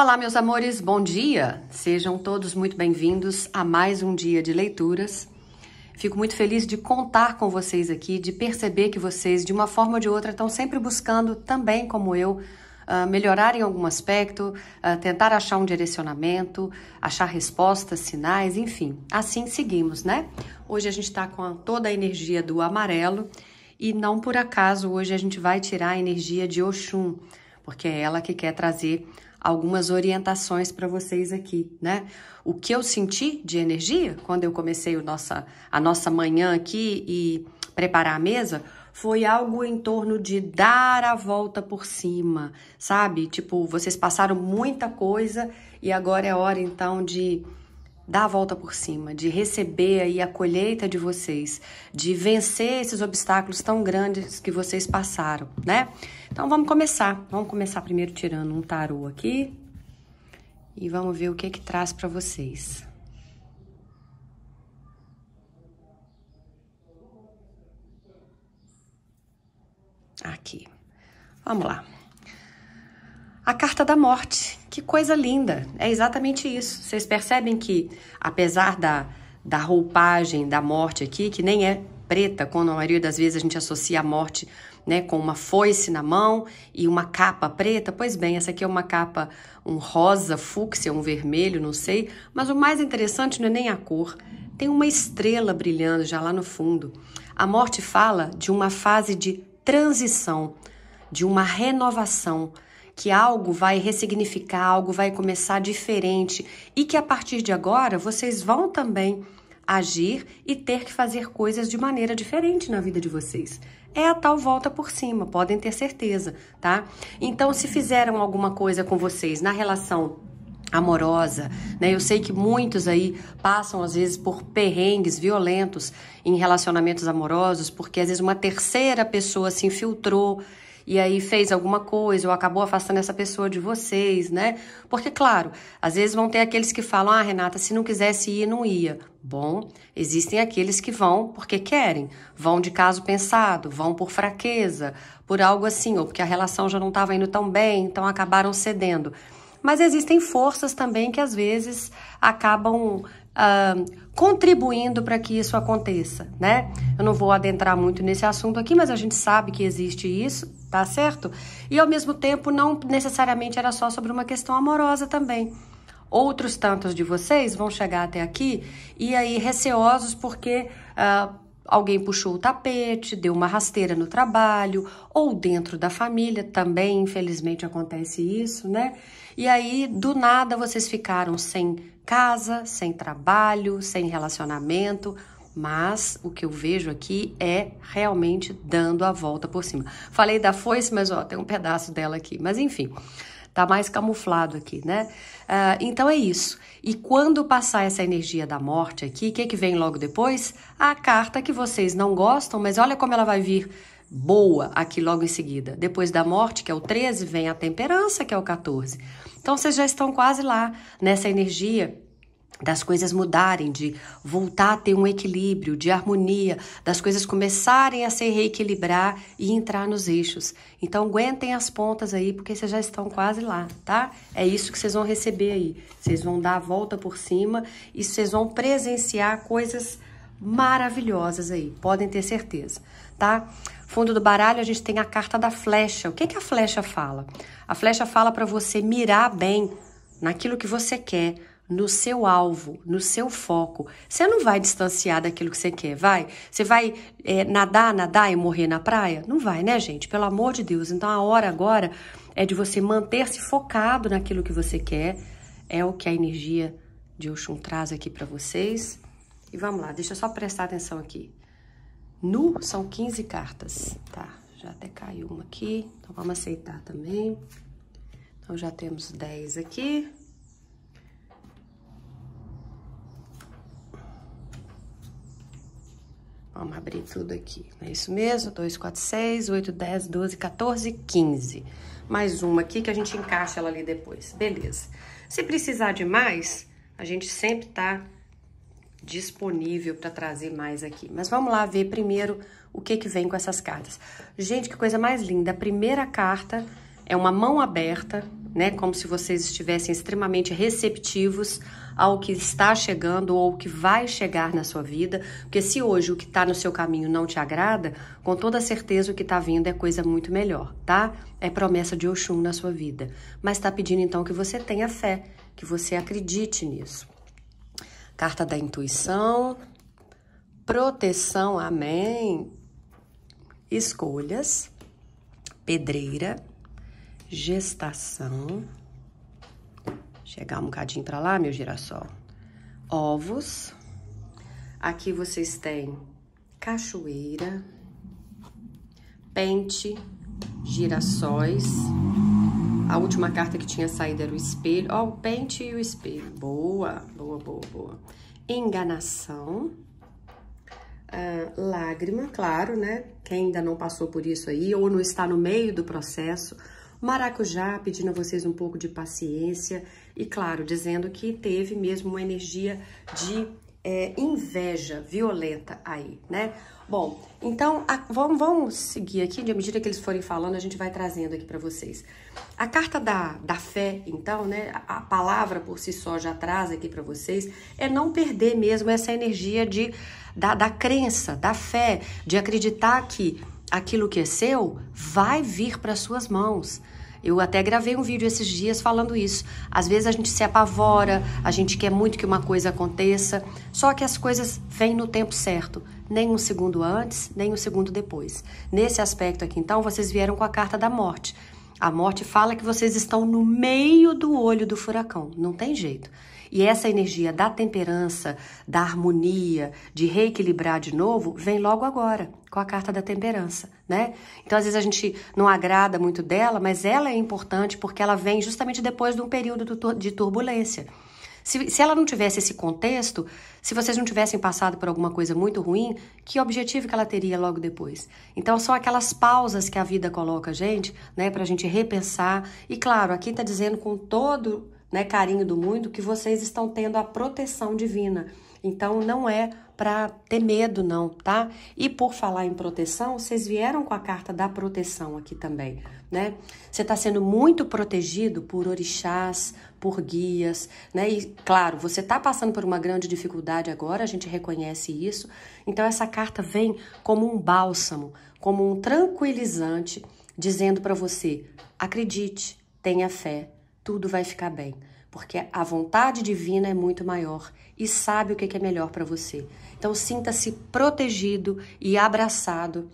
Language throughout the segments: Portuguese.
Olá, meus amores, bom dia! Sejam todos muito bem-vindos a mais um dia de leituras. Fico muito feliz de contar com vocês aqui, de perceber que vocês, de uma forma ou de outra, estão sempre buscando, também como eu, ah, melhorar em algum aspecto, ah, tentar achar um direcionamento, achar respostas, sinais, enfim. Assim seguimos, né? Hoje a gente está com toda a energia do amarelo e não por acaso hoje a gente vai tirar a energia de Oxum, porque é ela que quer trazer algumas orientações para vocês aqui, né? O que eu senti de energia quando eu comecei o nossa, a nossa manhã aqui e preparar a mesa foi algo em torno de dar a volta por cima, sabe? Tipo, vocês passaram muita coisa e agora é hora então de dar a volta por cima, de receber aí a colheita de vocês, de vencer esses obstáculos tão grandes que vocês passaram, né? Então vamos começar. Vamos começar primeiro tirando um tarô aqui e vamos ver o que que traz para vocês. Aqui. Vamos lá. A carta da morte. Que coisa linda! É exatamente isso. Vocês percebem que, apesar da, da roupagem da morte aqui, que nem é preta, quando a maioria das vezes a gente associa a morte né, com uma foice na mão e uma capa preta, pois bem, essa aqui é uma capa, um rosa fúcsia, um vermelho, não sei, mas o mais interessante não é nem a cor, tem uma estrela brilhando já lá no fundo. A morte fala de uma fase de transição, de uma renovação que algo vai ressignificar, algo vai começar diferente e que a partir de agora vocês vão também agir e ter que fazer coisas de maneira diferente na vida de vocês. É a tal volta por cima, podem ter certeza, tá? Então, se fizeram alguma coisa com vocês na relação amorosa, né? Eu sei que muitos aí passam às vezes por perrengues violentos em relacionamentos amorosos, porque às vezes uma terceira pessoa se infiltrou e aí fez alguma coisa ou acabou afastando essa pessoa de vocês, né? Porque, claro, às vezes vão ter aqueles que falam: ah, Renata, se não quisesse ir, não ia. Bom, existem aqueles que vão porque querem, vão de caso pensado, vão por fraqueza, por algo assim, ou porque a relação já não estava indo tão bem, então acabaram cedendo. Mas existem forças também que às vezes acabam Uh, contribuindo para que isso aconteça, né? Eu não vou adentrar muito nesse assunto aqui, mas a gente sabe que existe isso tá certo? E ao mesmo tempo, não necessariamente era só sobre uma questão amorosa também. Outros tantos de vocês vão chegar até aqui e aí receosos porque ah, alguém puxou o tapete, deu uma rasteira no trabalho ou dentro da família também, infelizmente acontece isso, né? E aí do nada vocês ficaram sem casa, sem trabalho, sem relacionamento mas o que eu vejo aqui é realmente dando a volta por cima. Falei da foice, mas ó, tem um pedaço dela aqui. Mas enfim, tá mais camuflado aqui, né? Uh, então é isso. E quando passar essa energia da morte aqui, o que, que vem logo depois? A carta que vocês não gostam, mas olha como ela vai vir boa aqui logo em seguida. Depois da morte, que é o 13, vem a temperança, que é o 14. Então vocês já estão quase lá nessa energia das coisas mudarem, de voltar a ter um equilíbrio, de harmonia, das coisas começarem a se reequilibrar e entrar nos eixos. Então aguentem as pontas aí, porque vocês já estão quase lá, tá? É isso que vocês vão receber aí. Vocês vão dar a volta por cima e vocês vão presenciar coisas maravilhosas aí, podem ter certeza, tá? Fundo do baralho, a gente tem a carta da flecha. O que, que a flecha fala? A flecha fala para você mirar bem naquilo que você quer no seu alvo, no seu foco. Você não vai distanciar daquilo que você quer, vai? Você vai é, nadar, nadar e morrer na praia? Não vai, né, gente? Pelo amor de Deus. Então a hora agora é de você manter-se focado naquilo que você quer. É o que a energia de Oxum traz aqui para vocês. E vamos lá, deixa eu só prestar atenção aqui. Nu são 15 cartas, tá? Já até caiu uma aqui, então vamos aceitar também. Então já temos 10 aqui. Vamos abrir tudo aqui. É isso mesmo? 2, 4, 6, 8, 10, 12, 14, 15. Mais uma aqui que a gente encaixa ela ali depois. Beleza. Se precisar de mais, a gente sempre tá disponível para trazer mais aqui. Mas vamos lá ver primeiro o que que vem com essas cartas. Gente, que coisa mais linda. A primeira carta é uma mão aberta, né? Como se vocês estivessem extremamente receptivos ao que está chegando ou que vai chegar na sua vida, porque se hoje o que está no seu caminho não te agrada, com toda certeza o que está vindo é coisa muito melhor, tá? É promessa de Oxum na sua vida. Mas está pedindo então que você tenha fé, que você acredite nisso. Carta da intuição, proteção, amém. Escolhas, pedreira, gestação Chegar um bocadinho para lá, meu girassol. Ovos. Aqui vocês têm cachoeira, pente, girassóis. A última carta que tinha saído era o espelho. Ó, oh, o pente e o espelho. Boa, boa, boa, boa. Enganação. Ah, lágrima, claro, né? Quem ainda não passou por isso aí ou não está no meio do processo maracujá, pedindo a vocês um pouco de paciência e, claro, dizendo que teve mesmo uma energia de é, inveja violenta aí, né? Bom, então a, vamos, vamos, seguir aqui, de medida que eles forem falando, a gente vai trazendo aqui para vocês. A carta da, da fé, então, né? A, a palavra por si só já traz aqui para vocês, é não perder mesmo essa energia de, da, da crença, da fé, de acreditar que aquilo que é seu vai vir para suas mãos. Eu até gravei um vídeo esses dias falando isso. Às vezes a gente se apavora, a gente quer muito que uma coisa aconteça, só que as coisas vêm no tempo certo, nem um segundo antes, nem um segundo depois. Nesse aspecto aqui, então, vocês vieram com a carta da morte. A morte fala que vocês estão no meio do olho do furacão, não tem jeito. E essa energia da temperança, da harmonia, de reequilibrar de novo, vem logo agora, com a carta da temperança, né? Então, às vezes a gente não agrada muito dela, mas ela é importante porque ela vem justamente depois de um período de turbulência. Se, se, ela não tivesse esse contexto, se vocês não tivessem passado por alguma coisa muito ruim, que objetivo que ela teria logo depois? Então são aquelas pausas que a vida coloca a gente, né, a gente repensar. E claro, aqui está dizendo com todo né, carinho do mundo, que vocês estão tendo a proteção divina. Então não é para ter medo não, tá? E por falar em proteção, vocês vieram com a carta da proteção aqui também, né? Você está sendo muito protegido por orixás, por guias, né? E claro, você está passando por uma grande dificuldade agora, a gente reconhece isso. Então essa carta vem como um bálsamo, como um tranquilizante, dizendo para você: acredite, tenha fé, tudo vai ficar bem, porque a vontade divina é muito maior e sabe o que é melhor para você. Então sinta-se protegido e abraçado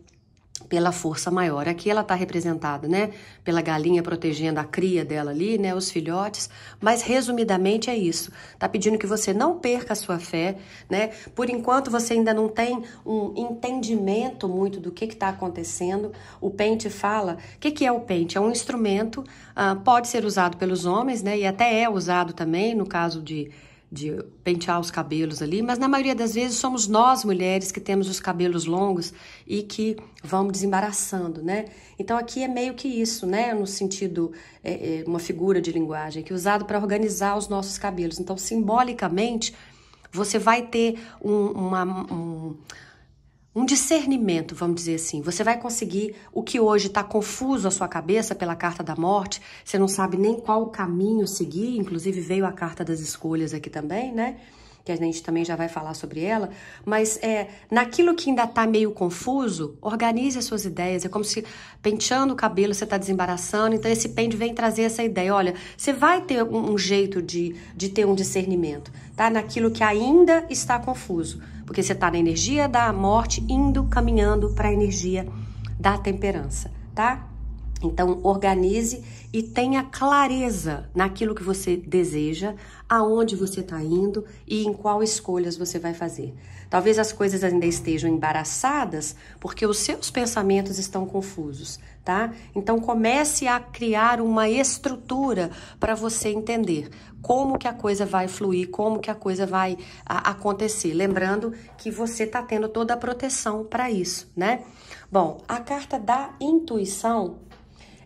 pela força maior. Aqui ela está representada, né, pela galinha protegendo a cria dela ali, né, os filhotes. Mas resumidamente é isso. Tá pedindo que você não perca a sua fé, né? Por enquanto você ainda não tem um entendimento muito do que está acontecendo. O pente fala. O que, que é o pente? É um instrumento. Uh, pode ser usado pelos homens, né? E até é usado também no caso de de pentear os cabelos ali, mas na maioria das vezes somos nós mulheres que temos os cabelos longos e que vamos desembaraçando, né? Então aqui é meio que isso, né? No sentido, é, é uma figura de linguagem que é usado para organizar os nossos cabelos. Então simbolicamente você vai ter um, uma, um um discernimento, vamos dizer assim. Você vai conseguir o que hoje está confuso à sua cabeça pela carta da morte, você não sabe nem qual o caminho seguir, inclusive veio a carta das escolhas aqui também, né? Que a gente também já vai falar sobre ela, mas é, naquilo que ainda está meio confuso, organize as suas ideias. É como se penteando o cabelo você está desembaraçando, então esse pente vem trazer essa ideia. Olha, você vai ter um, um jeito de, de ter um discernimento, tá? Naquilo que ainda está confuso porque você está na energia da morte indo caminhando para a energia da temperança, tá? Então, organize e tenha clareza naquilo que você deseja, aonde você está indo e em qual escolhas você vai fazer. Talvez as coisas ainda estejam embaraçadas porque os seus pensamentos estão confusos, tá? Então, comece a criar uma estrutura para você entender como que a coisa vai fluir, como que a coisa vai a, acontecer. Lembrando que você está tendo toda a proteção para isso, né? Bom, a carta da intuição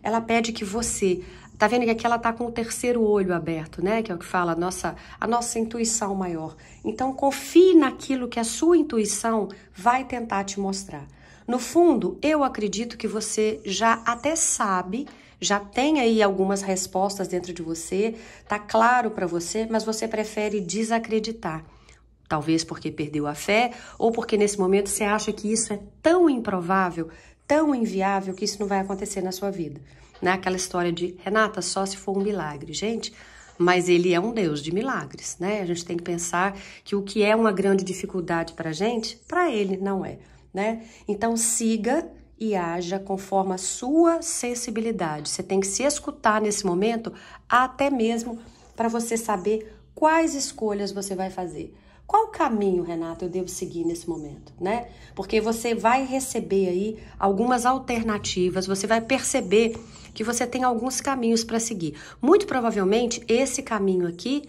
ela pede que você. Tá vendo que aqui ela tá com o terceiro olho aberto, né? Que é o que fala a nossa, a nossa intuição maior. Então confie naquilo que a sua intuição vai tentar te mostrar. No fundo, eu acredito que você já até sabe, já tem aí algumas respostas dentro de você, tá claro para você, mas você prefere desacreditar. Talvez porque perdeu a fé ou porque nesse momento você acha que isso é tão improvável, tão inviável que isso não vai acontecer na sua vida. Né? Aquela história de Renata, só se for um milagre. Gente, mas ele é um Deus de milagres, né? A gente tem que pensar que o que é uma grande dificuldade para a gente, para ele não é, né? Então siga e haja conforme a sua sensibilidade. Você tem que se escutar nesse momento, até mesmo para você saber quais escolhas você vai fazer. Qual caminho, Renato, eu devo seguir nesse momento, né? Porque você vai receber aí algumas alternativas, você vai perceber que você tem alguns caminhos para seguir. Muito provavelmente esse caminho aqui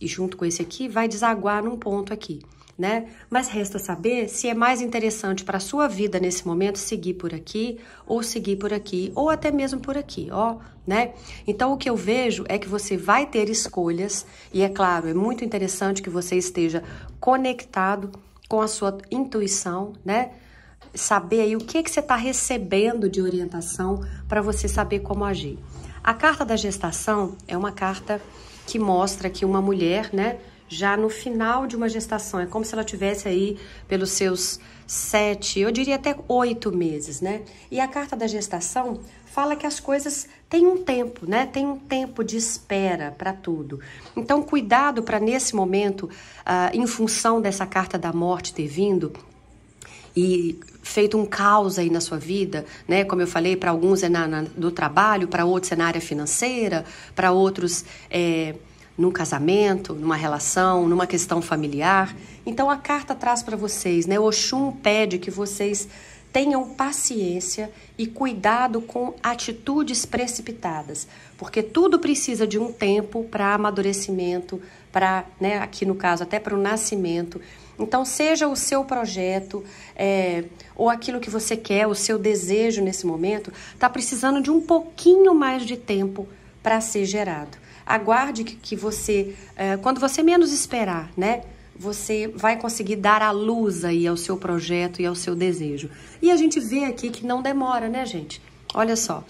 e junto com esse aqui vai desaguar num ponto aqui né? Mas resta saber se é mais interessante para a sua vida nesse momento seguir por aqui ou seguir por aqui ou até mesmo por aqui, ó, né? Então o que eu vejo é que você vai ter escolhas e é claro, é muito interessante que você esteja conectado com a sua intuição, né? Saber aí o que que você está recebendo de orientação para você saber como agir. A carta da gestação é uma carta que mostra que uma mulher, né, já no final de uma gestação. É como se ela tivesse aí pelos seus sete, eu diria até oito meses, né? E a carta da gestação fala que as coisas têm um tempo, né? Tem um tempo de espera para tudo. Então, cuidado para nesse momento, uh, em função dessa carta da morte ter vindo, e feito um caos aí na sua vida, né? Como eu falei, para alguns é na, na do trabalho, para outros é na área financeira, para outros é num casamento, numa relação, numa questão familiar. Então a carta traz para vocês, né? Oxum pede que vocês tenham paciência e cuidado com atitudes precipitadas, porque tudo precisa de um tempo para amadurecimento, para, né, aqui no caso, até para o nascimento. Então, seja o seu projeto é, ou aquilo que você quer, o seu desejo nesse momento, está precisando de um pouquinho mais de tempo para ser gerado. Aguarde que, que você, é, quando você menos esperar, né? Você vai conseguir dar a luz aí ao seu projeto e ao seu desejo. E a gente vê aqui que não demora, né, gente? Olha só.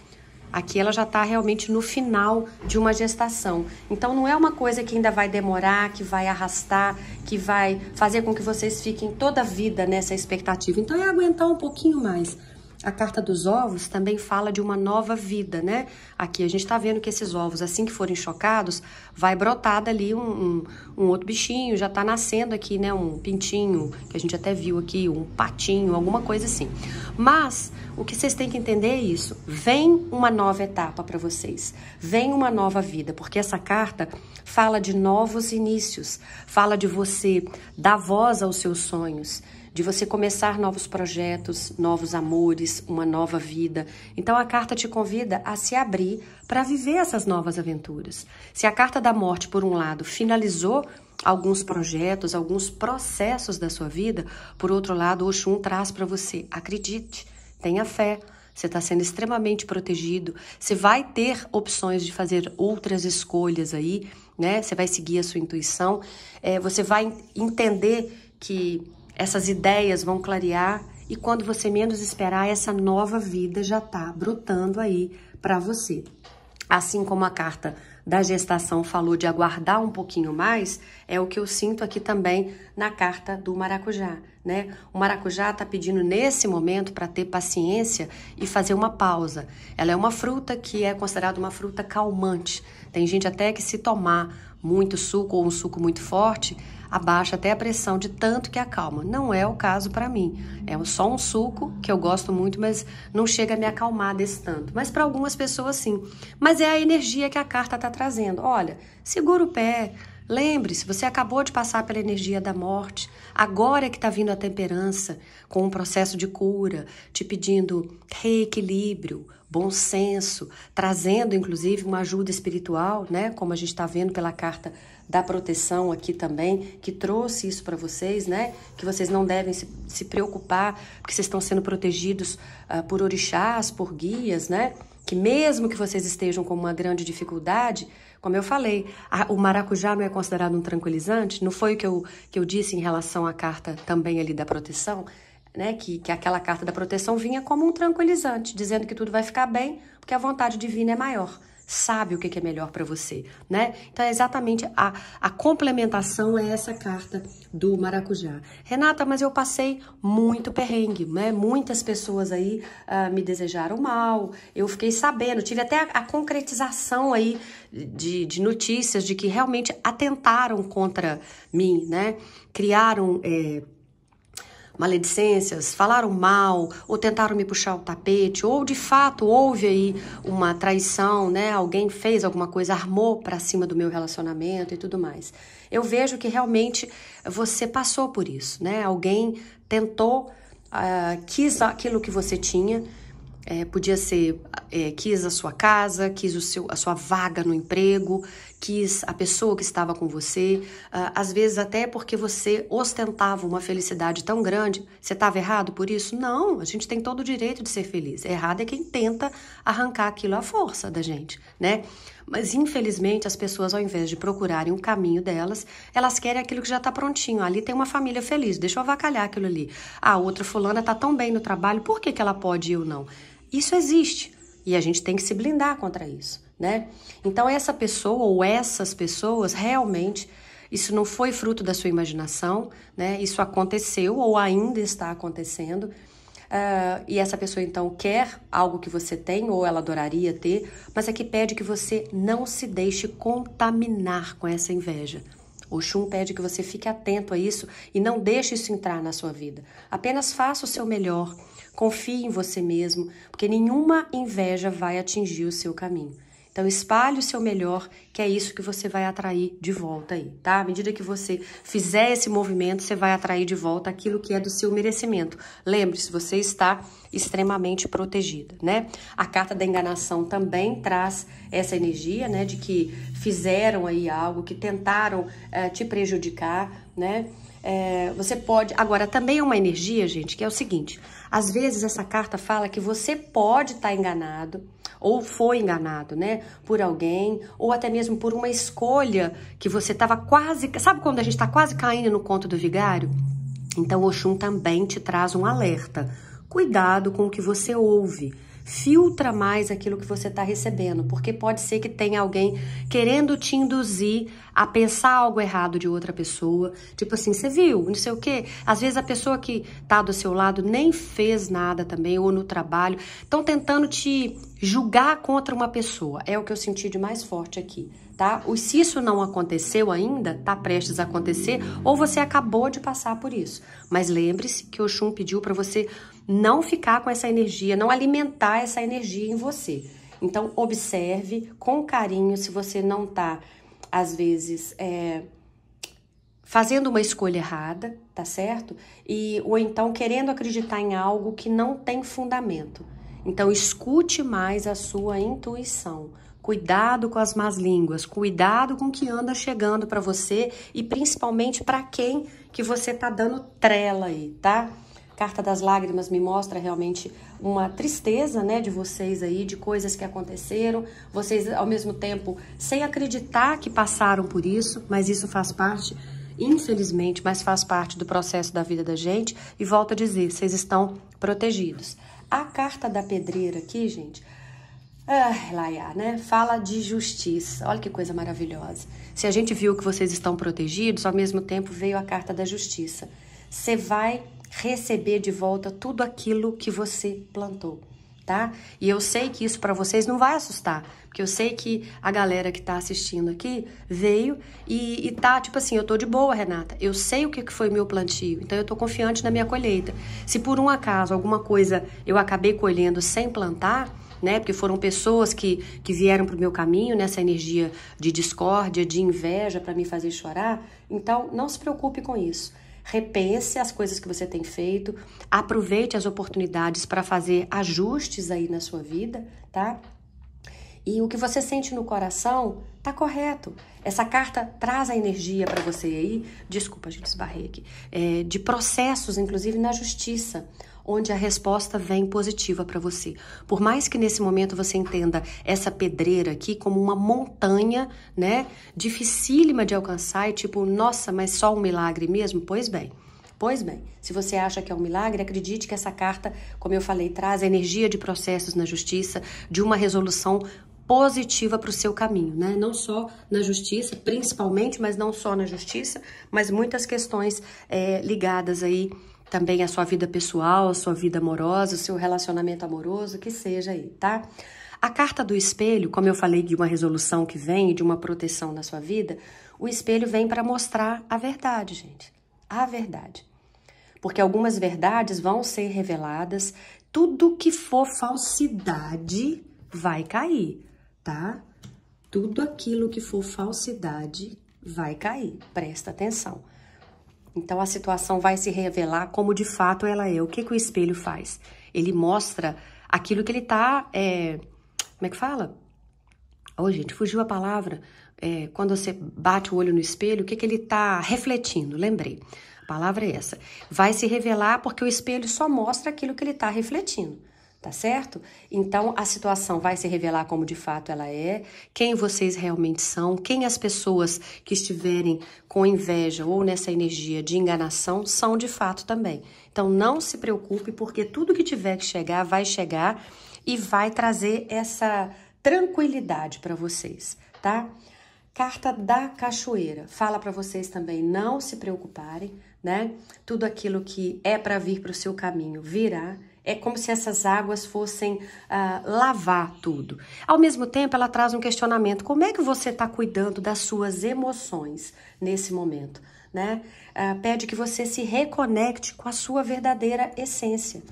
Aqui ela já está realmente no final de uma gestação. Então não é uma coisa que ainda vai demorar, que vai arrastar, que vai fazer com que vocês fiquem toda a vida nessa expectativa. Então é aguentar um pouquinho mais. A carta dos ovos também fala de uma nova vida, né? Aqui a gente está vendo que esses ovos, assim que forem chocados, vai brotar dali um, um, um outro bichinho, já está nascendo aqui, né? Um pintinho, que a gente até viu aqui, um patinho, alguma coisa assim. Mas o que vocês têm que entender é isso: vem uma nova etapa para vocês, vem uma nova vida, porque essa carta fala de novos inícios, fala de você dar voz aos seus sonhos, de você começar novos projetos, novos amores, uma nova vida. Então a carta te convida a se abrir para viver essas novas aventuras. Se a carta da morte, por um lado, finalizou alguns projetos, alguns processos da sua vida, por outro lado, Oxum traz para você: acredite, tenha fé. Você está sendo extremamente protegido. Você vai ter opções de fazer outras escolhas aí, né? Você vai seguir a sua intuição. É, você vai entender que essas ideias vão clarear e quando você menos esperar, essa nova vida já está brotando aí para você. Assim como a carta da gestação falou de aguardar um pouquinho mais, é o que eu sinto aqui também na carta do maracujá, né? O maracujá está pedindo nesse momento para ter paciência e fazer uma pausa. Ela é uma fruta que é considerada uma fruta calmante. Tem gente até que se tomar muito suco ou um suco muito forte, abaixa até a pressão de tanto que acalma. Não é o caso para mim. É só um suco que eu gosto muito, mas não chega a me acalmar desse tanto. Mas para algumas pessoas sim. Mas é a energia que a carta está trazendo. Olha, segura o pé. Lembre-se, você acabou de passar pela energia da morte, agora é que está vindo a temperança, com um processo de cura, te pedindo reequilíbrio, bom senso, trazendo inclusive uma ajuda espiritual, né? Como a gente está vendo pela carta da proteção aqui também, que trouxe isso para vocês, né? Que vocês não devem se, se preocupar, porque vocês estão sendo protegidos uh, por orixás, por guias, né? Que mesmo que vocês estejam com uma grande dificuldade, como eu falei, a, o maracujá não é considerado um tranquilizante? Não foi o que eu, que eu disse em relação à carta também ali da proteção? Né, que, que aquela carta da proteção vinha como um tranquilizante, dizendo que tudo vai ficar bem, porque a vontade divina é maior sabe o que é melhor para você, né? Então, é exatamente a, a complementação é essa carta do maracujá. Renata, mas eu passei muito perrengue, né? Muitas pessoas aí uh, me desejaram mal, eu fiquei sabendo, tive até a, a concretização aí de, de, notícias de que realmente atentaram contra mim, né? Criaram... Eh, maledicências, falaram mal ou tentaram me puxar o tapete, ou de fato houve aí uma traição, né? Alguém fez alguma coisa, armou para cima do meu relacionamento e tudo mais. Eu vejo que realmente você passou por isso, né? Alguém tentou, uh, quis aquilo que você tinha. É, podia ser é, quis a sua casa, quis o seu, a sua vaga no emprego, quis a pessoa que estava com você, ah, às vezes até porque você ostentava uma felicidade tão grande, você estava errado por isso? Não, a gente tem todo o direito de ser feliz. Errado é quem tenta arrancar aquilo à força da gente, né? Mas infelizmente as pessoas, ao invés de procurarem o caminho delas, elas querem aquilo que já está prontinho. Ali tem uma família feliz, deixa eu avacalhar aquilo ali. A ah, outra fulana está tão bem no trabalho, por que, que ela pode e eu não? Isso existe. E a gente tem que se blindar contra isso, né? Então essa pessoa ou essas pessoas realmente isso não foi fruto da sua imaginação, né? Isso aconteceu ou ainda está acontecendo. Uh, e essa pessoa então quer algo que você tem ou ela adoraria ter, mas aqui é que pede que você não se deixe contaminar com essa inveja. O Shun pede que você fique atento a isso e não deixe isso entrar na sua vida. Apenas faça o seu melhor Confie em você mesmo, porque nenhuma inveja vai atingir o seu caminho. Então espalhe o seu melhor, que é isso que você vai atrair de volta aí, tá? À medida que você fizer esse movimento, você vai atrair de volta aquilo que é do seu merecimento. Lembre-se, você está extremamente protegida, né? A carta da enganação também traz essa energia, né, de que fizeram aí algo, que tentaram eh, te prejudicar, né? É, você pode. Agora, também é uma energia, gente, que é o seguinte: às vezes essa carta fala que você pode estar tá enganado, ou foi enganado, né? Por alguém, ou até mesmo por uma escolha que você estava quase. Sabe quando a gente está quase caindo no conto do vigário? Então, Oxum também te traz um alerta. Cuidado com o que você ouve filtra mais aquilo que você está recebendo, porque pode ser que tenha alguém querendo te induzir a pensar algo errado de outra pessoa. Tipo assim, você viu, não sei o quê. Às vezes a pessoa que está do seu lado nem fez nada também, ou no trabalho, estão tentando te julgar contra uma pessoa. É o que eu senti de mais forte aqui, tá? E se isso não aconteceu ainda, tá prestes a acontecer, ou você acabou de passar por isso. Mas lembre-se que o Oxum pediu para você não ficar com essa energia, não alimentar essa energia em você. Então, observe com carinho se você não tá, às vezes, é, fazendo uma escolha errada, tá certo? E, ou então querendo acreditar em algo que não tem fundamento. Então, escute mais a sua intuição. Cuidado com as más línguas, cuidado com o que anda chegando para você e principalmente para quem que você tá dando trela aí, tá? Carta das Lágrimas me mostra realmente uma tristeza, né, de vocês aí, de coisas que aconteceram. Vocês ao mesmo tempo sem acreditar que passaram por isso, mas isso faz parte, infelizmente, mas faz parte do processo da vida da gente. E volto a dizer, vocês estão protegidos. A carta da pedreira aqui, gente, ah, Laia, né? Fala de justiça. Olha que coisa maravilhosa. Se a gente viu que vocês estão protegidos, ao mesmo tempo veio a carta da justiça. Você vai receber de volta tudo aquilo que você plantou, tá? E eu sei que isso para vocês não vai assustar, porque eu sei que a galera que tá assistindo aqui veio e, e tá tipo assim, eu tô de boa, Renata. Eu sei o que foi meu plantio, então eu tô confiante na minha colheita. Se por um acaso alguma coisa eu acabei colhendo sem plantar, né? Porque foram pessoas que, que vieram para o meu caminho nessa energia de discórdia, de inveja para me fazer chorar. Então, não se preocupe com isso repense as coisas que você tem feito, aproveite as oportunidades para fazer ajustes aí na sua vida, tá? E o que você sente no coração tá correto. Essa carta traz a energia para você aí, desculpa, a gente esbarrei aqui, é, de processos, inclusive na justiça onde a resposta vem positiva para você. Por mais que nesse momento você entenda essa pedreira aqui como uma montanha, né, dificílima de alcançar e tipo, nossa, mas só um milagre mesmo? Pois bem. Pois bem, se você acha que é um milagre, acredite que essa carta, como eu falei, traz a energia de processos na justiça, de uma resolução positiva para o seu caminho, né? Não só na justiça, principalmente, mas não só na justiça, mas muitas questões é, ligadas aí também a sua vida pessoal, a sua vida amorosa, o seu relacionamento amoroso, que seja aí, tá? A carta do espelho, como eu falei de uma resolução que vem, de uma proteção na sua vida, o espelho vem para mostrar a verdade, gente. A verdade. Porque algumas verdades vão ser reveladas, tudo que for falsidade vai cair, tá? Tudo aquilo que for falsidade vai cair. Presta atenção. Então a situação vai se revelar como de fato ela é. O que, que o espelho faz? Ele mostra aquilo que ele está. É... como é que fala? Oh, gente, fugiu a palavra. É, quando você bate o olho no espelho, o que, que ele está refletindo? Lembrei. A palavra é essa. Vai se revelar porque o espelho só mostra aquilo que ele está refletindo tá certo? Então a situação vai se revelar como de fato ela é, quem vocês realmente são, quem as pessoas que estiverem com inveja ou nessa energia de enganação são de fato também. Então não se preocupe porque tudo que tiver que chegar vai chegar e vai trazer essa tranquilidade para vocês, tá? Carta da Cachoeira fala para vocês também não se preocuparem, né? Tudo aquilo que é para vir para o seu caminho virá é como se essas águas fossem ah, lavar tudo. Ao mesmo tempo, ela traz um questionamento: como é que você está cuidando das suas emoções nesse momento? Né? Ah, pede que você se reconecte com a sua verdadeira essência.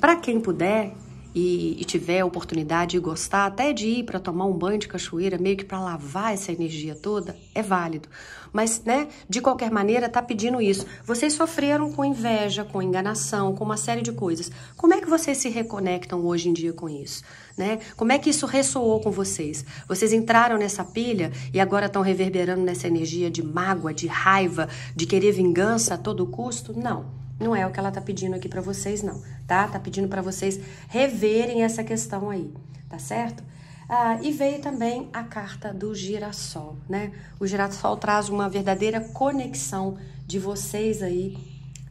Para quem puder e, e tiver a oportunidade e gostar até de ir para tomar um banho de cachoeira, meio que para lavar essa energia toda, é válido mas, né, de qualquer maneira tá pedindo isso. Vocês sofreram com inveja, com enganação, com uma série de coisas. Como é que vocês se reconectam hoje em dia com isso? Né? Como é que isso ressoou com vocês? Vocês entraram nessa pilha e agora estão reverberando nessa energia de mágoa, de raiva, de querer vingança a todo custo? Não. Não é o que ela tá pedindo aqui para vocês, não, tá? Tá pedindo para vocês reverem essa questão aí, tá certo? Ah, e veio também a carta do girassol, né? O girassol traz uma verdadeira conexão de vocês aí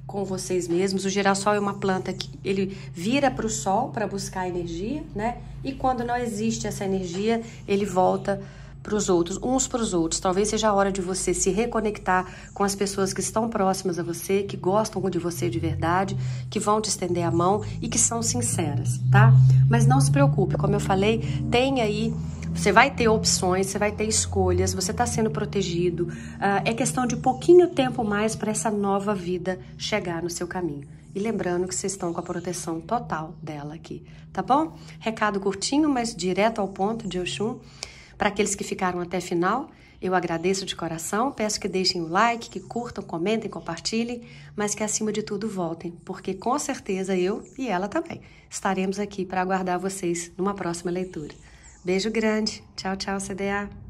com vocês mesmos. O girassol é uma planta que ele vira para o sol para buscar energia, né? E quando não existe essa energia, ele volta para os outros, uns para os outros. Talvez seja a hora de você se reconectar com as pessoas que estão próximas a você, que gostam de você de verdade, que vão te estender a mão e que são sinceras, tá? Mas não se preocupe, como eu falei, tem aí você vai ter opções, você vai ter escolhas, você está sendo protegido. Ah, é questão de pouquinho tempo mais para essa nova vida chegar no seu caminho. E lembrando que vocês estão com a proteção total dela aqui, tá bom? Recado curtinho, mas direto ao ponto de Oxum. Para aqueles que ficaram até final, eu agradeço de coração, peço que deixem o like, que curtam, comentem, compartilhem, mas que acima de tudo voltem, porque com certeza eu e ela também estaremos aqui para aguardar vocês numa próxima leitura. Beijo grande, tchau, tchau, CDA!